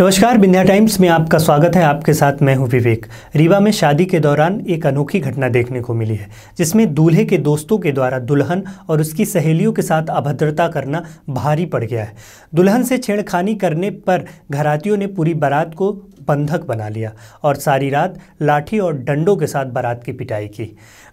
नमस्कार बिंध्या टाइम्स में आपका स्वागत है आपके साथ मैं हूं विवेक रीवा में शादी के दौरान एक अनोखी घटना देखने को मिली है जिसमें दूल्हे के दोस्तों के द्वारा दुल्हन और उसकी सहेलियों के साथ अभद्रता करना भारी पड़ गया है दुल्हन से छेड़खानी करने पर घरातियों ने पूरी बारात को बंधक बना लिया और सारी रात लाठी और डंडों के साथ बारात की पिटाई की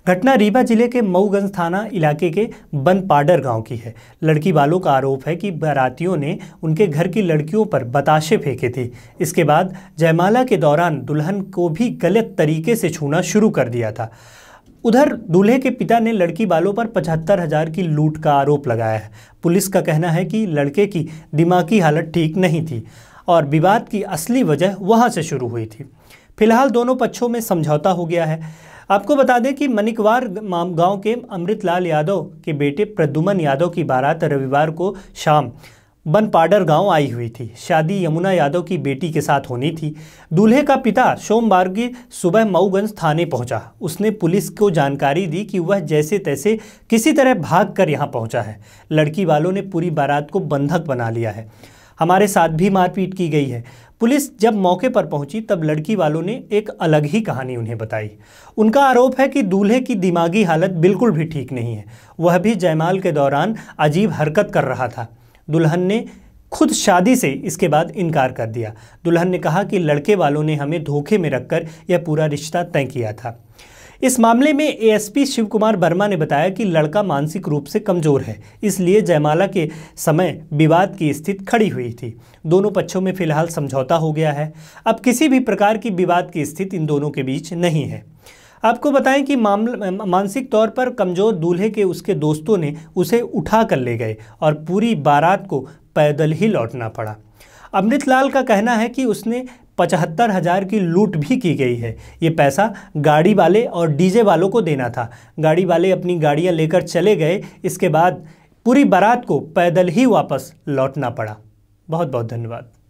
घटना रीवा जिले के मऊगंज थाना इलाके के बनपाडर गांव की है लड़की वालों का आरोप है कि बारातियों ने उनके घर की लड़कियों पर बताशे फेंके थे इसके बाद जयमाला के दौरान दुल्हन को भी गलत तरीके से छूना शुरू कर दिया था उधर दूल्हे के पिता ने लड़की बालों पर पचहत्तर हजार की लूट का आरोप लगाया है पुलिस का कहना है कि लड़के की दिमागी हालत ठीक नहीं थी और विवाद की असली वजह वहाँ से शुरू हुई थी फिलहाल दोनों पक्षों में समझौता हो गया है आपको बता दें कि मनिकवार गांव के अमृतलाल यादव के बेटे प्रद्युमन यादव की बारात रविवार को शाम बनपाडर गांव आई हुई थी शादी यमुना यादव की बेटी के साथ होनी थी दूल्हे का पिता सोमवार की सुबह मऊगंज थाने पहुंचा उसने पुलिस को जानकारी दी कि वह जैसे तैसे किसी तरह भाग कर यहाँ पहुँचा है लड़की वालों ने पूरी बारात को बंधक बना लिया है हमारे साथ भी मारपीट की गई है पुलिस जब मौके पर पहुंची तब लड़की वालों ने एक अलग ही कहानी उन्हें बताई उनका आरोप है कि दूल्हे की दिमागी हालत बिल्कुल भी ठीक नहीं है वह भी जयमाल के दौरान अजीब हरकत कर रहा था दुल्हन ने खुद शादी से इसके बाद इनकार कर दिया दुल्हन ने कहा कि लड़के वालों ने हमें धोखे में रखकर यह पूरा रिश्ता तय किया था इस मामले में एएसपी शिव कुमार वर्मा ने बताया कि लड़का मानसिक रूप से कमजोर है इसलिए जयमाला के समय विवाद की स्थिति खड़ी हुई थी दोनों पक्षों में फिलहाल समझौता हो गया है अब किसी भी प्रकार की विवाद की स्थिति इन दोनों के बीच नहीं है आपको बताएं कि मामला मानसिक तौर पर कमज़ोर दूल्हे के उसके दोस्तों ने उसे उठा कर ले गए और पूरी बारात को पैदल ही लौटना पड़ा अमृतलाल का कहना है कि उसने पचहत्तर हज़ार की लूट भी की गई है ये पैसा गाड़ी वाले और डीजे वालों को देना था गाड़ी वाले अपनी गाड़ियाँ लेकर चले गए इसके बाद पूरी बारात को पैदल ही वापस लौटना पड़ा बहुत बहुत धन्यवाद